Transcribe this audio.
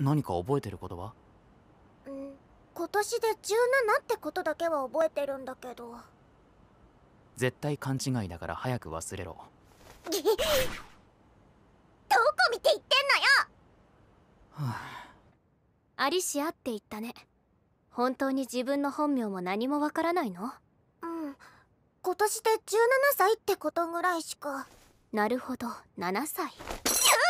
何か覚えてることはうん今年で17ってことだけは覚えてるんだけど絶対勘違いだから早く忘れろ どこ見て言ってんのよ、はあ、アリシアって言ったね本当に自分の本名も何もわからないのうん今年で17歳ってことぐらいしかなるほど7歳17